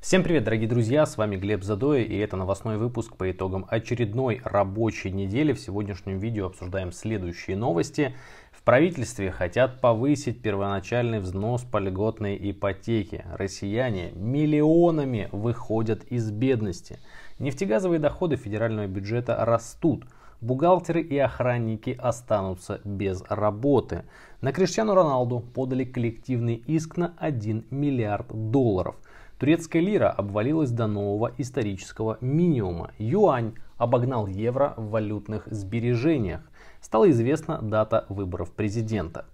Всем привет, дорогие друзья, с вами Глеб Задоя и это новостной выпуск по итогам очередной рабочей недели. В сегодняшнем видео обсуждаем следующие новости. В правительстве хотят повысить первоначальный взнос по льготной ипотеке. Россияне миллионами выходят из бедности. Нефтегазовые доходы федерального бюджета растут – бухгалтеры и охранники останутся без работы. На Криштиану Роналду подали коллективный иск на 1 миллиард долларов. Турецкая лира обвалилась до нового исторического минимума. Юань обогнал евро в валютных сбережениях. Стала известна дата выборов президента.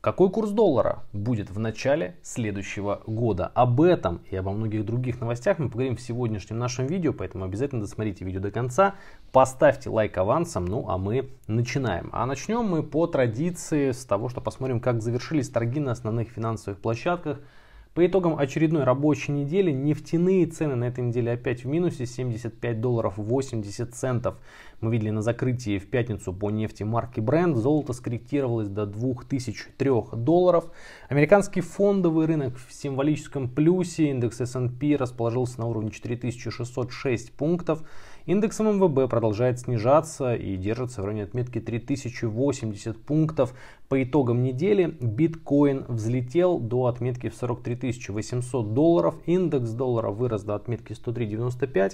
Какой курс доллара будет в начале следующего года? Об этом и обо многих других новостях мы поговорим в сегодняшнем нашем видео, поэтому обязательно досмотрите видео до конца, поставьте лайк авансом, ну а мы начинаем. А начнем мы по традиции с того, что посмотрим, как завершились торги на основных финансовых площадках – по итогам очередной рабочей недели нефтяные цены на этой неделе опять в минусе 75 долларов 80 центов. Мы видели на закрытии в пятницу по нефти марки Brent золото скорректировалось до 2003 долларов. Американский фондовый рынок в символическом плюсе, индекс S&P расположился на уровне 4606 пунктов. Индекс ММВБ продолжает снижаться и держится в районе отметки 3080 пунктов. По итогам недели биткоин взлетел до отметки в 43 800 долларов, индекс доллара вырос до отметки 103.95,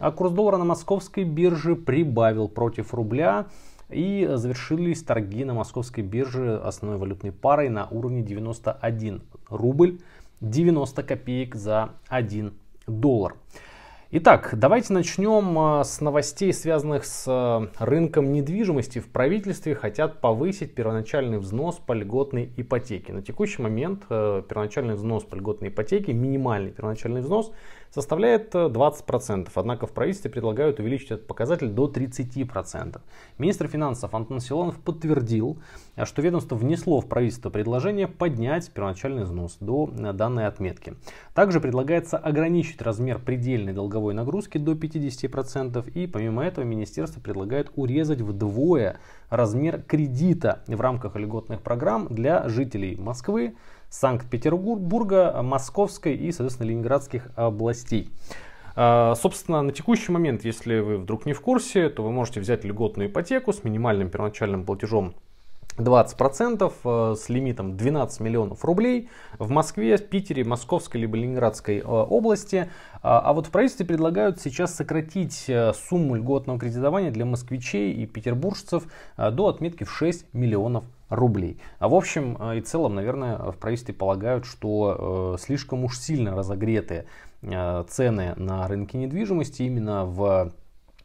а курс доллара на московской бирже прибавил против рубля. И завершились торги на московской бирже основной валютной парой на уровне 91 рубль 90 копеек за 1 доллар. Итак, давайте начнем а, с новостей, связанных с а, рынком недвижимости. В правительстве хотят повысить первоначальный взнос по льготной ипотеке. На текущий момент а, первоначальный взнос по льготной ипотеке, минимальный первоначальный взнос, составляет 20%. Однако в правительстве предлагают увеличить этот показатель до 30%. Министр финансов Антон Силонов подтвердил, что ведомство внесло в правительство предложение поднять первоначальный взнос до данной отметки. Также предлагается ограничить размер предельной долговой мозговой нагрузки до 50%. И помимо этого министерство предлагает урезать вдвое размер кредита в рамках льготных программ для жителей Москвы, Санкт-Петербурга, Московской и, соответственно, Ленинградских областей. А, собственно, на текущий момент, если вы вдруг не в курсе, то вы можете взять льготную ипотеку с минимальным первоначальным платежом 20% э, с лимитом 12 миллионов рублей в Москве, в Питере, Московской либо Ленинградской э, области. А, а вот в правительстве предлагают сейчас сократить э, сумму льготного кредитования для москвичей и петербуржцев до отметки в 6 миллионов рублей. А в общем и целом, наверное, в правительстве полагают, что слишком уж сильно разогреты цены на рынке недвижимости именно в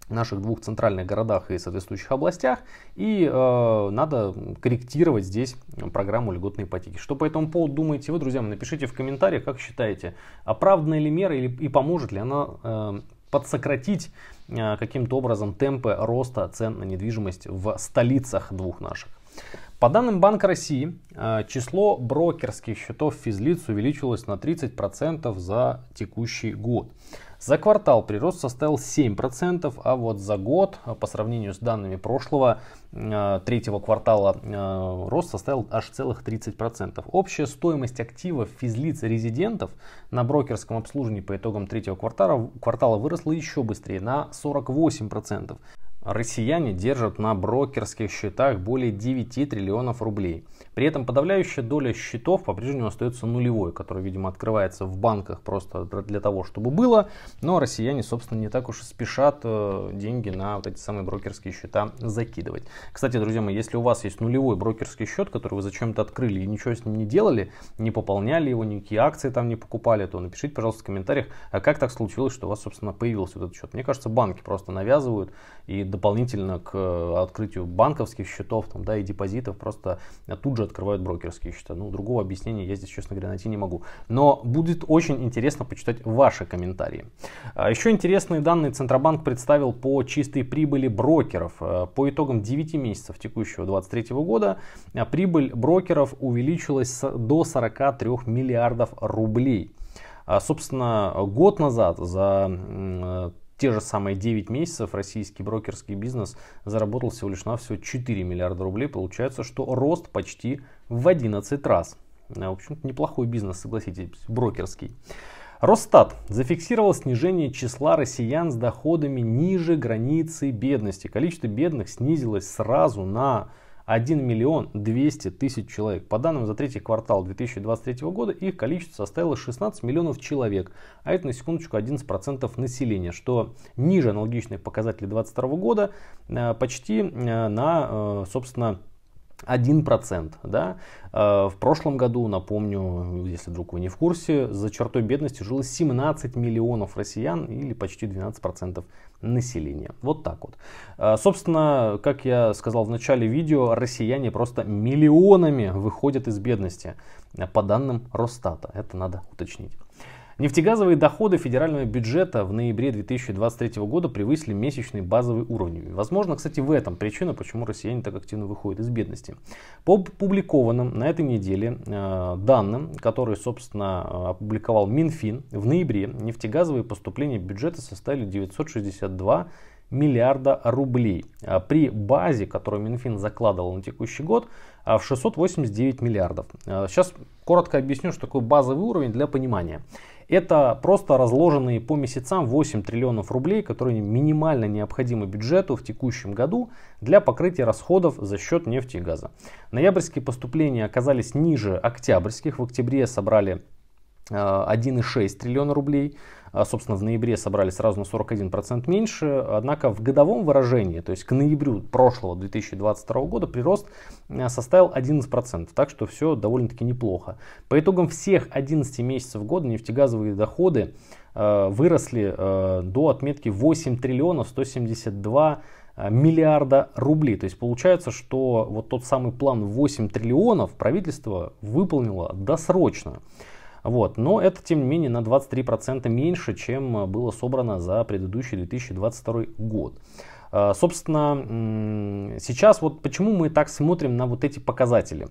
наших двух центральных городах и соответствующих областях. И э, надо корректировать здесь программу льготной ипотеки. Что по этому поводу думаете вы, друзья? Напишите в комментариях, как считаете, оправдана ли мера или, и поможет ли она э, подсократить э, каким-то образом темпы роста цен на недвижимость в столицах двух наших. По данным Банка России, э, число брокерских счетов физлиц увеличилось на 30% за текущий год. За квартал прирост составил 7%, а вот за год по сравнению с данными прошлого э, третьего квартала э, рост составил аж целых 30%. Общая стоимость активов физлиц резидентов на брокерском обслуживании по итогам третьего квартала, квартала выросла еще быстрее на 48%. Россияне держат на брокерских счетах более 9 триллионов рублей. При этом подавляющая доля счетов по-прежнему остается нулевой, которая, видимо, открывается в банках просто для того, чтобы было. Но россияне, собственно, не так уж и спешат э, деньги на вот эти самые брокерские счета закидывать. Кстати, друзья мои, если у вас есть нулевой брокерский счет, который вы зачем-то открыли и ничего с ним не делали, не пополняли его, никакие акции там не покупали, то напишите, пожалуйста, в комментариях, а как так случилось, что у вас, собственно, появился вот этот счет. Мне кажется, банки просто навязывают и дополнительно к э, открытию банковских счетов там, да, и депозитов просто тут же тоже открывают брокерские счета. Ну, другого объяснения я здесь, честно говоря, найти не могу. Но будет очень интересно почитать ваши комментарии. А, Еще интересные данные Центробанк представил по чистой прибыли брокеров. А, по итогам 9 месяцев текущего 2023 года а, прибыль брокеров увеличилась до 43 миллиардов рублей. Собственно, год назад за те же самые 9 месяцев российский брокерский бизнес заработал всего лишь на все 4 миллиарда рублей. Получается, что рост почти в 11 раз. А, в общем-то, неплохой бизнес, согласитесь, брокерский. Росстат зафиксировал снижение числа россиян с доходами ниже границы бедности. Количество бедных снизилось сразу на 1 миллион 200 тысяч человек. По данным за третий квартал 2023 года их количество составило 16 миллионов человек, а это на секундочку 11% населения, что ниже аналогичных показателей 2022 года э, почти э, на, э, собственно, 1%. Да? Э, в прошлом году, напомню, если вдруг вы не в курсе, за чертой бедности жило 17 миллионов россиян или почти 12% населения. Вот так вот. Э, собственно, как я сказал в начале видео, россияне просто миллионами выходят из бедности по данным Росстата. Это надо уточнить. Нефтегазовые доходы федерального бюджета в ноябре 2023 года превысили месячный базовый уровень. Возможно, кстати, в этом причина, почему россияне так активно выходят из бедности. По опубликованным на этой неделе э, данным, которые, собственно, опубликовал Минфин, в ноябре нефтегазовые поступления бюджета составили 962 миллиарда рублей. А при базе, которую Минфин закладывал на текущий год, э, в 689 миллиардов. Э, сейчас коротко объясню, что такое базовый уровень для понимания. Это просто разложенные по месяцам 8 триллионов рублей, которые минимально необходимы бюджету в текущем году для покрытия расходов за счет нефти и газа. Ноябрьские поступления оказались ниже октябрьских. В октябре собрали 1,6 э, триллиона рублей. А, собственно, в ноябре собрали сразу на 41% меньше, однако в годовом выражении, то есть к ноябрю прошлого 2022 года прирост э, составил 11%, так что все довольно-таки неплохо. По итогам всех 11 месяцев года нефтегазовые доходы э, выросли э, до отметки 8 триллионов 172 миллиарда рублей. То есть получается, что вот тот самый план 8 триллионов правительство выполнило досрочно. Вот. Но это, тем не менее, на 23% меньше, чем э, было собрано за предыдущий 2022 год. А, собственно, сейчас вот почему мы так смотрим на вот эти показатели.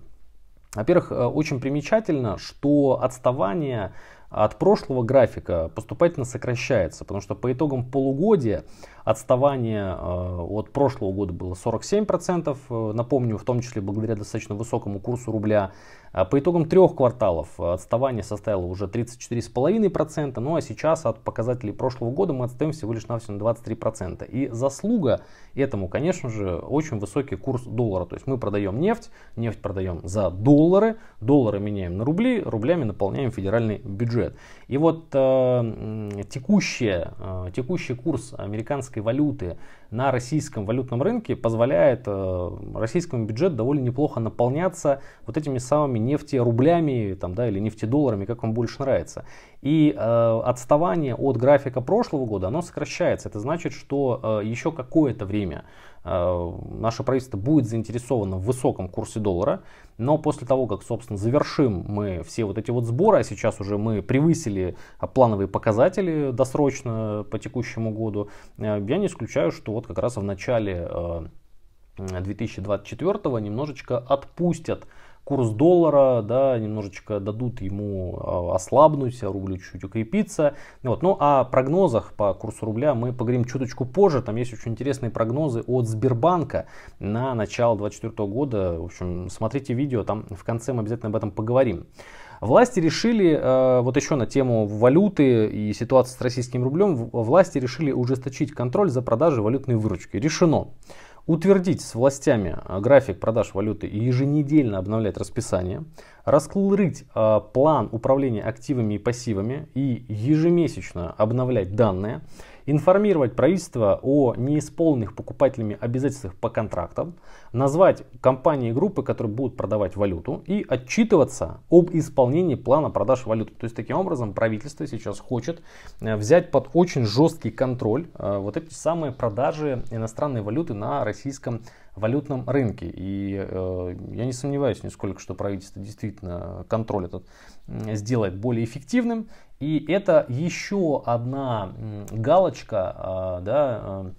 Во-первых, э, очень примечательно, что отставание от прошлого графика поступательно сокращается, потому что по итогам полугодия Отставание э, от прошлого года было 47%, э, напомню, в том числе благодаря достаточно высокому курсу рубля. А по итогам трех кварталов э, отставание составило уже 34,5%, ну а сейчас от показателей прошлого года мы отстаем всего лишь навсего на 23%. И заслуга этому, конечно же, очень высокий курс доллара. То есть мы продаем нефть, нефть продаем за доллары, доллары меняем на рубли, рублями наполняем федеральный бюджет. И вот э, текущий, э, текущий курс американской валюты на российском валютном рынке позволяет э, российскому бюджету довольно неплохо наполняться вот этими самыми нефтерублями там, да, или нефтедолларами, как вам больше нравится. И э, отставание от графика прошлого года, оно сокращается. Это значит, что э, еще какое-то время э, наше правительство будет заинтересовано в высоком курсе доллара. Но после того, как, собственно, завершим мы все вот эти вот сборы, а сейчас уже мы превысили э, плановые показатели досрочно по текущему году, э, я не исключаю, что вот как раз в начале э, 2024 немножечко отпустят курс доллара, да, немножечко дадут ему ослабнуть, а рубль чуть-чуть укрепиться. Вот. Ну, о прогнозах по курсу рубля мы поговорим чуточку позже. Там есть очень интересные прогнозы от Сбербанка на начало 2024 года. В общем, смотрите видео, там в конце мы обязательно об этом поговорим. Власти решили, э, вот еще на тему валюты и ситуации с российским рублем, власти решили ужесточить контроль за продажей валютной выручки. Решено утвердить с властями а, график продаж валюты и еженедельно обновлять расписание, раскрыть а, план управления активами и пассивами и ежемесячно обновлять данные, информировать правительство о неисполненных покупателями обязательствах по контрактам, назвать компании и группы, которые будут продавать валюту, и отчитываться об исполнении плана продаж валюты. То есть таким образом правительство сейчас хочет э, взять под очень жесткий контроль э, вот эти самые продажи иностранной валюты на российском валютном рынке. И э, я не сомневаюсь нисколько, что правительство действительно контроль этот сделает более эффективным. И это еще одна галочка, э, да, э,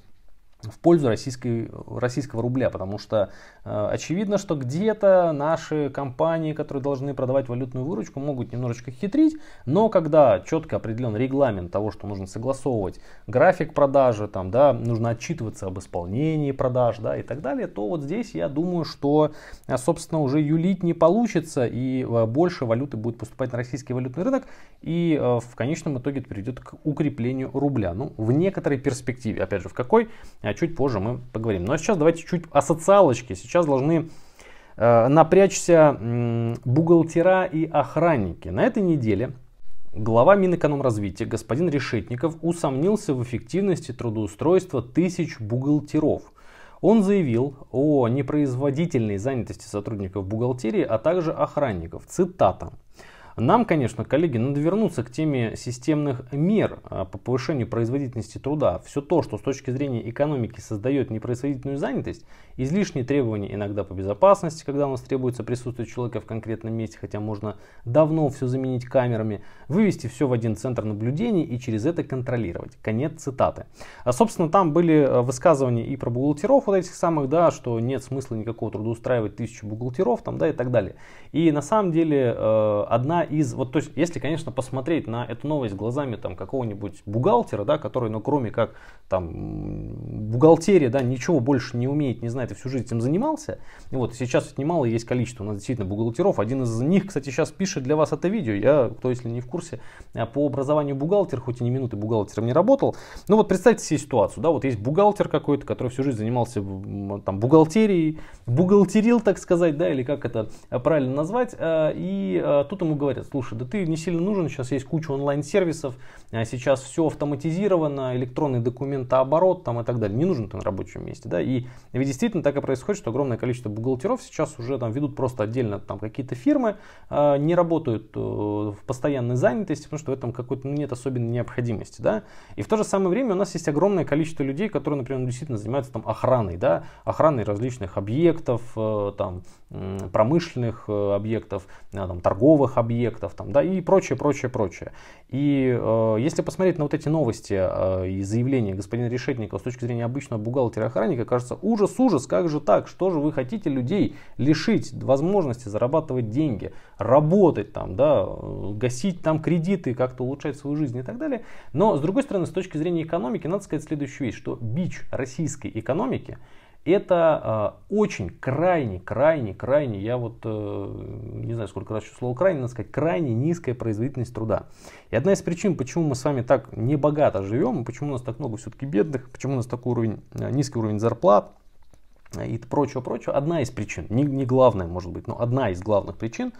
в пользу российской, российского рубля, потому что э, очевидно, что где-то наши компании, которые должны продавать валютную выручку, могут немножечко хитрить, но когда четко определен регламент того, что нужно согласовывать график продажи, там, да, нужно отчитываться об исполнении продаж да, и так далее, то вот здесь я думаю, что, а, собственно, уже юлить не получится и э, больше валюты будет поступать на российский валютный рынок и э, в конечном итоге это приведет к укреплению рубля, ну, в некоторой перспективе, опять же, в какой чуть позже мы поговорим. Но сейчас давайте чуть о социалочке. Сейчас должны э, напрячься э, бухгалтера и охранники. На этой неделе глава Минэкономразвития господин Решетников усомнился в эффективности трудоустройства тысяч бухгалтеров. Он заявил о непроизводительной занятости сотрудников бухгалтерии, а также охранников. Цитата. Нам, конечно, коллеги, надо вернуться к теме системных мер а, по повышению производительности труда. Все то, что с точки зрения экономики создает непроизводительную занятость, излишние требования иногда по безопасности, когда у нас требуется присутствие человека в конкретном месте, хотя можно давно все заменить камерами, вывести все в один центр наблюдений и через это контролировать. Конец цитаты. А, собственно, там были а, высказывания и про бухгалтеров вот этих самых, да, что нет смысла никакого трудоустраивать тысячу бухгалтеров там, да, и так далее. И на самом деле а, одна из, вот то есть, если, конечно, посмотреть на эту новость глазами там какого-нибудь бухгалтера, да, который, ну, кроме как там бухгалтерия, да, ничего больше не умеет, не знает и всю жизнь этим занимался, и вот сейчас немало есть количество, у нас действительно бухгалтеров, один из них, кстати, сейчас пишет для вас это видео, я, кто если не в курсе, э, по образованию бухгалтер, хоть и не минуты бухгалтером не работал, ну вот представьте себе ситуацию, да, вот есть бухгалтер какой-то, который всю жизнь занимался там бухгалтерией, бухгалтерил, так сказать, да, или как это э, правильно назвать, э, и тут ему говорят, говорят, слушай, да ты не сильно нужен, сейчас есть куча онлайн-сервисов, а сейчас все автоматизировано, электронный документооборот там и так далее, не нужен ты на рабочем месте, да, и ведь действительно так и происходит, что огромное количество бухгалтеров сейчас уже там ведут просто отдельно там какие-то фирмы, а, не работают э, в постоянной занятости, потому что в этом какой-то ну, нет особенной необходимости, да, и в то же самое время у нас есть огромное количество людей, которые, например, ну, действительно занимаются там охраной, да, охраной различных объектов, э, там, промышленных э, объектов, там, торговых объектов, объектов там, да, и прочее, прочее, прочее. И э, если посмотреть на вот эти новости э, и заявления господина Решетникова с точки зрения обычного бухгалтера и охранника, кажется, ужас, ужас, как же так, что же вы хотите людей лишить возможности зарабатывать деньги, работать там, да, э, гасить там кредиты, как-то улучшать свою жизнь и так далее. Но, с другой стороны, с точки зрения экономики, надо сказать следующую вещь, что бич российской экономики – это а, очень крайне, крайне, крайне, я вот э, не знаю, сколько раз еще слово крайне, надо сказать, крайне низкая производительность труда. И одна из причин, почему мы с вами так небогато живем, почему у нас так много все-таки бедных, почему у нас такой уровень, э, низкий уровень зарплат э, и прочего, прочего, одна из причин, не, не главная может быть, но одна из главных причин,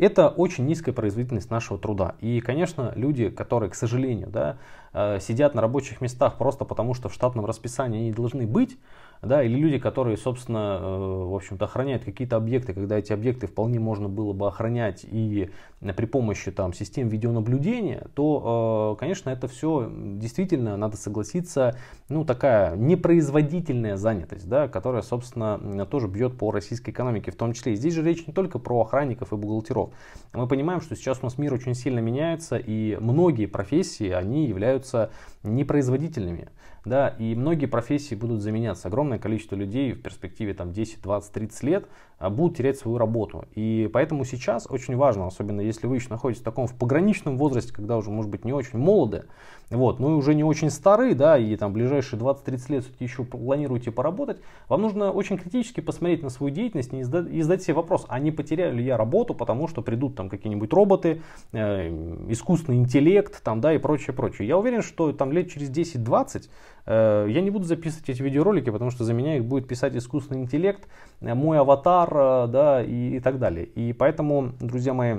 это очень низкая производительность нашего труда. И, конечно, люди, которые, к сожалению, да, Э, сидят на рабочих местах просто потому, что в штатном расписании они должны быть, да, или люди, которые, собственно, э, в общем-то, охраняют какие-то объекты, когда эти объекты вполне можно было бы охранять и э, при помощи там систем видеонаблюдения, то, конечно, это все действительно, надо согласиться, ну, такая непроизводительная занятость, да, которая, собственно, тоже бьет по российской экономике в том числе. И здесь же речь не только про охранников и бухгалтеров. Мы понимаем, что сейчас у нас мир очень сильно меняется, и многие профессии, они являются являются непроизводительными. Да, и многие профессии будут заменяться. Огромное количество людей в перспективе там, 10, 20, 30 лет а, будут терять свою работу. И поэтому сейчас очень важно, особенно если вы еще находитесь в таком в пограничном возрасте, когда уже, может быть, не очень молоды, вот, ну и уже не очень стары, да, и там ближайшие 20-30 лет все-таки еще планируете поработать, вам нужно очень критически посмотреть на свою деятельность и задать, и задать себе вопрос, а не потеряю ли я работу, потому что придут там какие-нибудь роботы, э, искусственный интеллект, там, да, и прочее, прочее. Я уверен, что там лет через 10-20 э, я не буду записывать эти видеоролики, потому что за меня их будет писать искусственный интеллект, э, мой аватар, э, да, и, и так далее. И поэтому, друзья мои,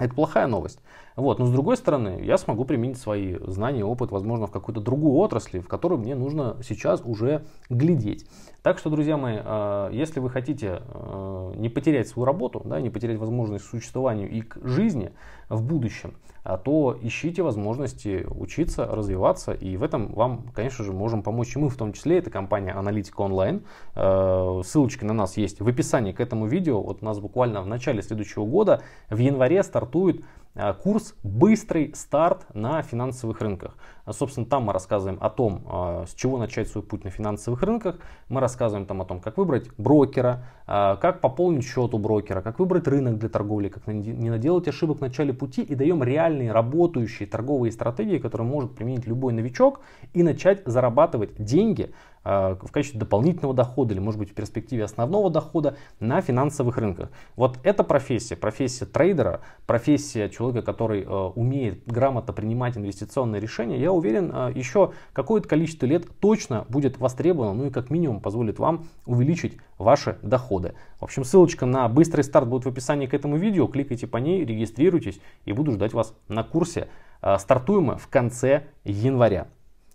это плохая новость. Вот. Но с другой стороны, я смогу применить свои знания, опыт, возможно, в какой-то другой отрасли, в которую мне нужно сейчас уже глядеть. Так что, друзья мои, а, если вы хотите а, не потерять свою работу, да, не потерять возможность к существованию и к жизни в будущем, а, то ищите возможности учиться, развиваться. И в этом вам, конечно же, можем помочь и мы, в том числе, это компания Аналитика Онлайн. Ссылочки на нас есть в описании к этому видео. Вот у нас буквально в начале следующего года, в январе, стартует а, курс «Быстрый старт на финансовых рынках». А, собственно, там мы рассказываем о том, а, с чего начать свой путь на финансовых рынках. Мы рассказываем там о том, как выбрать брокера, а, как пополнить счет у брокера, как выбрать рынок для торговли, как не наделать ошибок в начале пути и даем реальные работающие торговые стратегии, которые может применить любой новичок и начать зарабатывать деньги в качестве дополнительного дохода или, может быть, в перспективе основного дохода на финансовых рынках. Вот эта профессия, профессия трейдера, профессия человека, который умеет грамотно принимать инвестиционные решения, я уверен, а, еще какое-то количество лет точно будет востребовано, ну и как минимум позволит вам увеличить ваши доходы. В общем, ссылочка на быстрый старт будет в описании к этому видео. Кликайте по ней, регистрируйтесь и буду ждать вас на курсе. А, стартуем мы в конце января,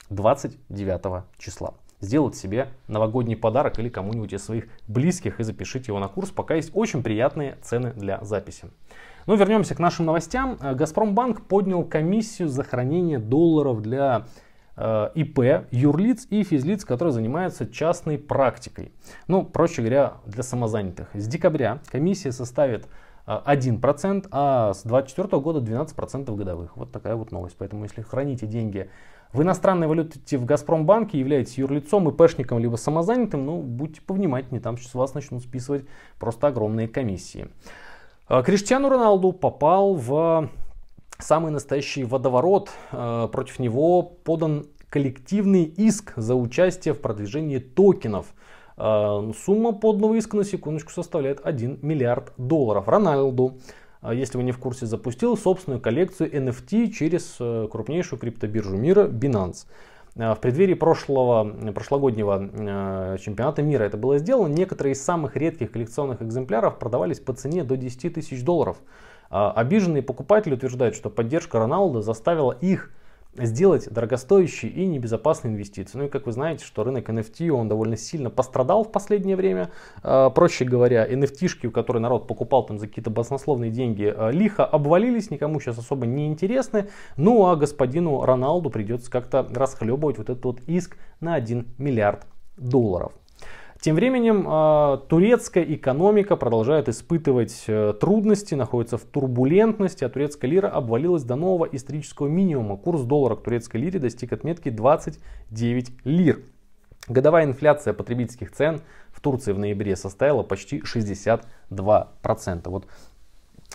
29 числа сделать себе новогодний подарок или кому-нибудь из своих близких и запишите его на курс, пока есть очень приятные цены для записи. Но вернемся к нашим новостям. Э, Газпромбанк поднял комиссию за хранение долларов для э, ИП, юрлиц и физлиц, которые занимаются частной практикой. Ну, проще говоря, для самозанятых. С декабря комиссия составит 1%, э, а с 2024 года 12% годовых. Вот такая вот новость. Поэтому если храните деньги в иностранной валюте в Газпромбанке, являетесь юрлицом, ИПшником, либо самозанятым, ну, будьте повнимательнее, там сейчас вас начнут списывать просто огромные комиссии. А, Криштиану Роналду попал в самый настоящий водоворот. А, против него подан коллективный иск за участие в продвижении токенов. А, ну, сумма подного иска на секундочку составляет 1 миллиард долларов. Роналду, если вы не в курсе, запустил собственную коллекцию NFT через э, крупнейшую криптобиржу мира Binance. Э, в преддверии прошлого, прошлогоднего э, чемпионата мира это было сделано. Некоторые из самых редких коллекционных экземпляров продавались по цене до 10 тысяч долларов. А обиженные покупатели утверждают, что поддержка Роналда заставила их сделать дорогостоящие и небезопасные инвестиции. Ну и как вы знаете, что рынок NFT, он довольно сильно пострадал в последнее время. А, проще говоря, NFT-шки, которой народ покупал там за какие-то баснословные деньги, а, лихо обвалились, никому сейчас особо не интересны. Ну а господину Роналду придется как-то расхлебывать вот этот вот иск на 1 миллиард долларов. Тем временем а, турецкая экономика продолжает испытывать э, трудности, находится в турбулентности, а турецкая лира обвалилась до нового исторического минимума. Курс доллара к турецкой лире достиг отметки 29 лир. Годовая инфляция потребительских цен в Турции в ноябре составила почти 62%. Вот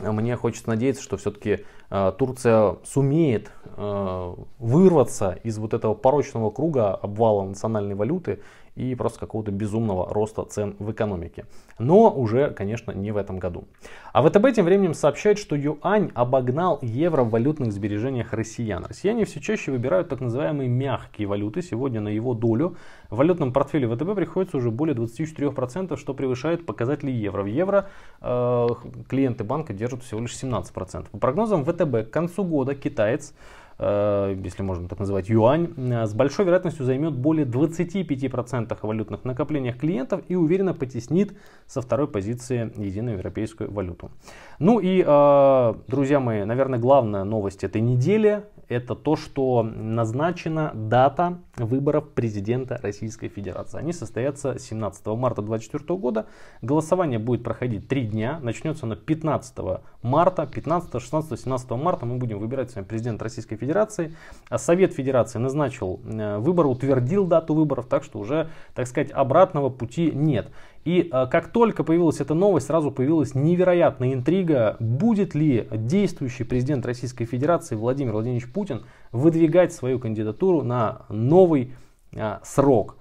мне хочется надеяться, что все-таки э, Турция сумеет Э, вырваться из вот этого порочного круга обвала национальной валюты и просто какого-то безумного роста цен в экономике. Но уже, конечно, не в этом году. А ВТБ тем временем сообщает, что юань обогнал евро в валютных сбережениях россиян. Россияне все чаще выбирают так называемые мягкие валюты. Сегодня на его долю в валютном портфеле ВТБ приходится уже более 24%, что превышает показатели евро. В евро э, клиенты банка держат всего лишь 17%. По прогнозам ВТБ к концу года китаец Э, если можно так называть, юань, э, с большой вероятностью займет более 25% о валютных накоплениях клиентов и уверенно потеснит со второй позиции единую европейскую валюту. Ну и, э, друзья мои, наверное, главная новость этой недели это то, что назначена дата выборов президента Российской Федерации. Они состоятся 17 марта 2024 года. Голосование будет проходить 3 дня. Начнется оно 15 марта. 15, 16, 17 марта мы будем выбирать с вами президента Российской Федерации. А Совет Федерации назначил э, выборы, утвердил дату выборов, так что уже, так сказать, обратного пути нет. И э, как только появилась эта новость, сразу появилась невероятная интрига, будет ли действующий президент Российской Федерации Владимир Владимирович Путин выдвигать свою кандидатуру на новый э, срок.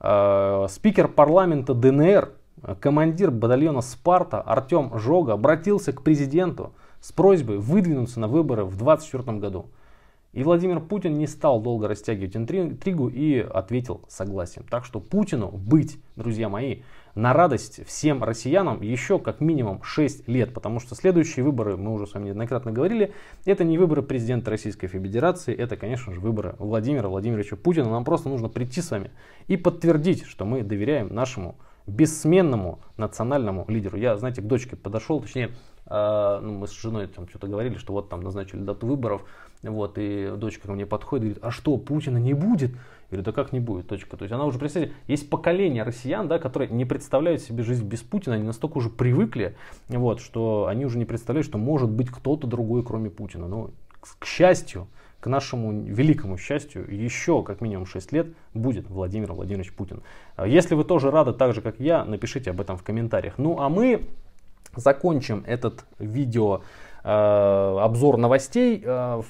Э, спикер парламента ДНР, командир батальона «Спарта» Артем Жога обратился к президенту с просьбой выдвинуться на выборы в 2024 году. И Владимир Путин не стал долго растягивать интригу и ответил согласием. Так что Путину быть, друзья мои, на радость всем россиянам еще как минимум 6 лет, потому что следующие выборы, мы уже с вами неоднократно говорили, это не выборы президента Российской Федерации, это, конечно же, выборы Владимира Владимировича Путина. Нам просто нужно прийти с вами и подтвердить, что мы доверяем нашему бессменному национальному лидеру. Я, знаете, к дочке подошел, точнее, э, ну, мы с женой там что-то говорили, что вот там назначили дату выборов, вот, и дочка ко мне подходит и говорит, а что, Путина не будет? Говорю, да как не будет, точка. То есть она уже, представляете, есть поколение россиян, да, которые не представляют себе жизнь без Путина, они настолько уже привыкли, вот, что они уже не представляют, что может быть кто-то другой, кроме Путина. Но, к счастью, к нашему великому счастью, еще как минимум 6 лет будет Владимир Владимирович Путин. Если вы тоже рады, так же как я, напишите об этом в комментариях. Ну а мы закончим этот видео Э, обзор новостей э,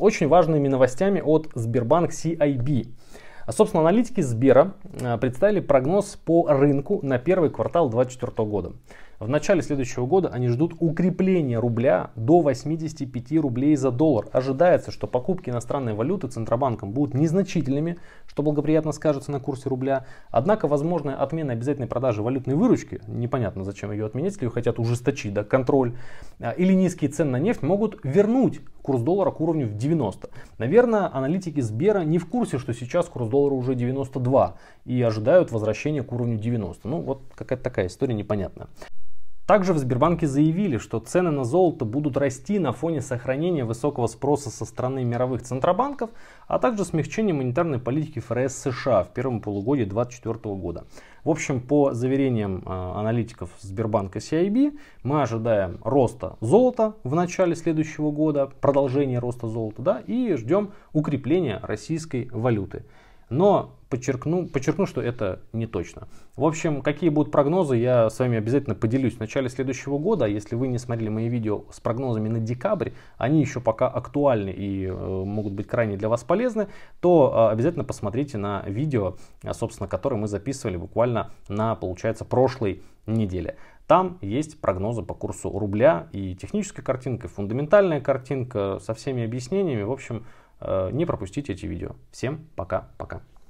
очень важными новостями от Сбербанк CIB. А, собственно, аналитики Сбера э, представили прогноз по рынку на первый квартал 2024 года. В начале следующего года они ждут укрепления рубля до 85 рублей за доллар. Ожидается, что покупки иностранной валюты Центробанком будут незначительными, что благоприятно скажется на курсе рубля. Однако возможная отмена обязательной продажи валютной выручки, непонятно зачем ее отменять, если ее хотят ужесточить, да, контроль, а, или низкие цены на нефть могут вернуть курс доллара к уровню в 90. Наверное, аналитики Сбера не в курсе, что сейчас курс доллара уже 92 и ожидают возвращения к уровню 90. Ну вот какая-то такая история непонятная. Также в Сбербанке заявили, что цены на золото будут расти на фоне сохранения высокого спроса со стороны мировых центробанков, а также смягчения монетарной политики ФРС США в первом полугодии 2024 года. В общем, по заверениям э, аналитиков Сбербанка CIB, мы ожидаем роста золота в начале следующего года, продолжение роста золота, да, и ждем укрепления российской валюты. Но подчеркну, подчеркну, что это не точно. В общем, какие будут прогнозы, я с вами обязательно поделюсь в начале следующего года. А если вы не смотрели мои видео с прогнозами на декабрь, они еще пока актуальны и э, могут быть крайне для вас полезны, то э, обязательно посмотрите на видео, э, собственно, которое мы записывали буквально на, получается, прошлой неделе. Там есть прогнозы по курсу рубля и техническая картинка, и фундаментальная картинка со всеми объяснениями. В общем, э, не пропустите эти видео. Всем пока-пока.